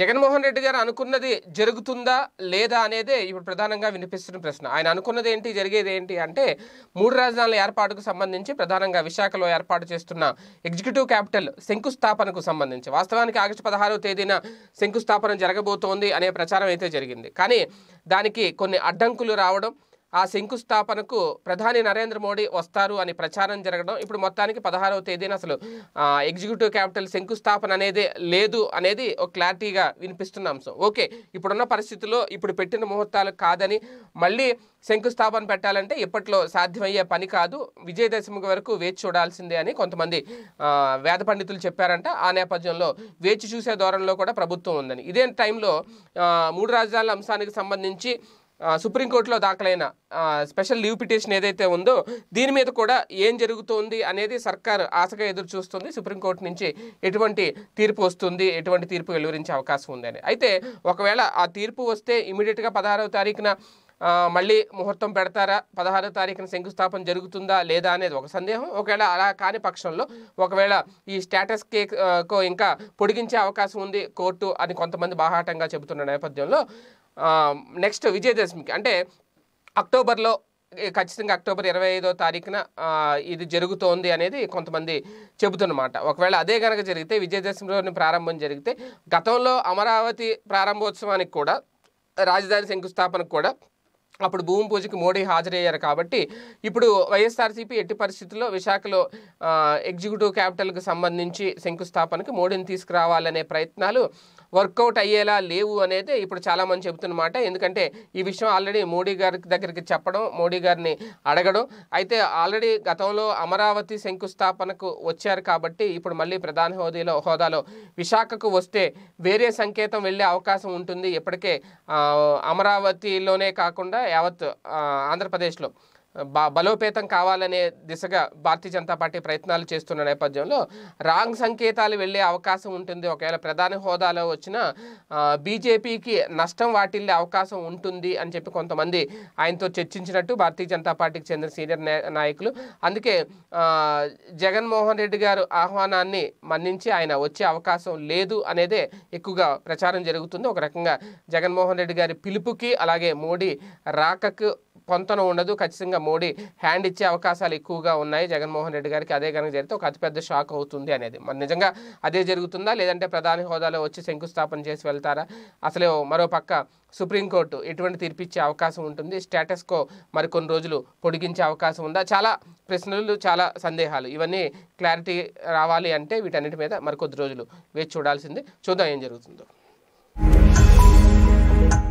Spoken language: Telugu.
జగన్మోహన్ రెడ్డి గారు అనుకున్నది జరుగుతుందా లేదా అనేదే ఇప్పుడు ప్రధానంగా వినిపిస్తున్న ప్రశ్న ఆయన అనుకున్నది ఏంటి జరిగేది ఏంటి అంటే మూడు రాజధానుల ఏర్పాటుకు సంబంధించి ప్రధానంగా విశాఖలో ఏర్పాటు చేస్తున్న ఎగ్జిక్యూటివ్ క్యాపిటల్ శంకుస్థాపనకు సంబంధించి వాస్తవానికి ఆగస్టు పదహారవ తేదీన శంకుస్థాపన జరగబోతోంది అనే ప్రచారం అయితే జరిగింది కానీ దానికి కొన్ని అడ్డంకులు రావడం ఆ శంకుస్థాపనకు ప్రధాని నరేంద్ర మోడీ వస్తారు అని ప్రచారం జరగడం ఇప్పుడు మొత్తానికి పదహారవ తేదీన అసలు ఎగ్జిక్యూటివ్ క్యాపిటల్ శంకుస్థాపన అనేది లేదు అనేది ఒక క్లారిటీగా వినిపిస్తున్న అంశం ఓకే ఇప్పుడున్న పరిస్థితుల్లో ఇప్పుడు పెట్టిన ముహూర్తాలు కాదని మళ్ళీ శంకుస్థాపన పెట్టాలంటే ఇప్పట్లో సాధ్యమయ్యే పని కాదు విజయదశమి వరకు వేచి చూడాల్సిందే అని కొంతమంది వేద పండితులు చెప్పారంట ఆ నేపథ్యంలో వేచి చూసే ధోరణిలో కూడా ప్రభుత్వం ఉందని ఇదే టైంలో మూడు రాజధానుల అంశానికి సంబంధించి సుప్రీంకోర్టులో దాఖలైన స్పెషల్ లీవ్ పిటిషన్ ఏదైతే ఉందో దీని మీద కూడా ఏం జరుగుతోంది అనేది సర్కార్ ఆశగా ఎదురు చూస్తుంది సుప్రీంకోర్టు నుంచి ఎటువంటి తీర్పు వస్తుంది ఎటువంటి తీర్పు వెలువరించే అవకాశం ఉందని అయితే ఒకవేళ ఆ తీర్పు వస్తే ఇమీడియట్గా పదహారవ తారీఖున మళ్ళీ ముహూర్తం పెడతారా పదహారో తారీఖున శంకుస్థాపన జరుగుతుందా లేదా అనేది ఒక సందేహం ఒకవేళ అలా కాని పక్షంలో ఒకవేళ ఈ స్టేటస్ కో ఇంకా పొడిగించే అవకాశం ఉంది కోర్టు అని కొంతమంది బాహాటంగా చెబుతున్న నేపథ్యంలో నెక్స్ట్ విజయదశమికి అంటే అక్టోబర్లో ఖచ్చితంగా అక్టోబర్ ఇరవై ఐదో తారీఖున ఇది జరుగుతోంది అనేది కొంతమంది చెబుతున్నమాట ఒకవేళ అదే కనుక జరిగితే విజయదశమిలోని ప్రారంభం జరిగితే గతంలో అమరావతి ప్రారంభోత్సవానికి కూడా రాజధాని శంకుస్థాపనకు కూడా అప్పుడు భూమి పూజకి మోడీ హాజరయ్యారు కాబట్టి ఇప్పుడు వైఎస్ఆర్సీపీ ఎట్టి పరిస్థితుల్లో విశాఖలో ఎగ్జిక్యూటివ్ క్యాపిటల్కి సంబంధించి శంకుస్థాపనకి మోడీని తీసుకురావాలనే ప్రయత్నాలు వర్కౌట్ అయ్యేలా లేవు అనేది ఇప్పుడు చాలామంది చెబుతున్నమాట ఎందుకంటే ఈ విషయం ఆల్రెడీ మోడీ గారి దగ్గరికి చెప్పడం మోడీ గారిని అడగడం అయితే ఆల్రెడీ గతంలో అమరావతి శంకుస్థాపనకు వచ్చారు కాబట్టి ఇప్పుడు మళ్ళీ ప్రధాన హోదీలో హోదాలో విశాఖకు వస్తే వేరే సంకేతం వెళ్ళే అవకాశం ఉంటుంది ఇప్పటికే అమరావతిలోనే కాకుండా యావత్ ఆంధ్రప్రదేశ్లో బలోపేతం కావాలనే దిశగా భారతీయ జనతా పార్టీ ప్రయత్నాలు చేస్తున్న నేపథ్యంలో రాంగ్ సంకేతాలు వెళ్ళే అవకాశం ఉంటుంది ఒకవేళ ప్రధాని హోదాలో వచ్చిన బీజేపీకి నష్టం వాటిల్లే అవకాశం ఉంటుంది అని చెప్పి కొంతమంది ఆయనతో చర్చించినట్టు భారతీయ జనతా పార్టీకి చెందిన సీనియర్ నాయకులు అందుకే జగన్మోహన్ రెడ్డి గారు ఆహ్వానాన్ని మన్నించి ఆయన వచ్చే అవకాశం లేదు అనేదే ఎక్కువగా ప్రచారం జరుగుతుంది ఒక రకంగా జగన్మోహన్ రెడ్డి గారి పిలుపుకి అలాగే మోడీ రాకకు పొంతన ఉండదు ఖచ్చితంగా మోడీ హ్యాండ్ ఇచ్చే అవకాశాలు ఎక్కువగా ఉన్నాయి జగన్మోహన్ రెడ్డి గారికి అదే కనుక జరిగితే ఒక అతిపెద్ద షాక్ అవుతుంది అనేది మరి నిజంగా అదే జరుగుతుందా లేదంటే ప్రధాని హోదాలో వచ్చి శంకుస్థాపన చేసి వెళ్తారా అసలే మరో పక్క సుప్రీంకోర్టు ఎటువంటి తీర్పిచ్చే అవకాశం ఉంటుంది స్టేటస్కో మరికొన్ని రోజులు పొడిగించే అవకాశం ఉందా చాలా ప్రశ్నలు చాలా సందేహాలు ఇవన్నీ క్లారిటీ రావాలి అంటే వీటన్నిటి మీద మరికొద్ది రోజులు వేచి చూడాల్సిందే చూద్దాం ఏం జరుగుతుందో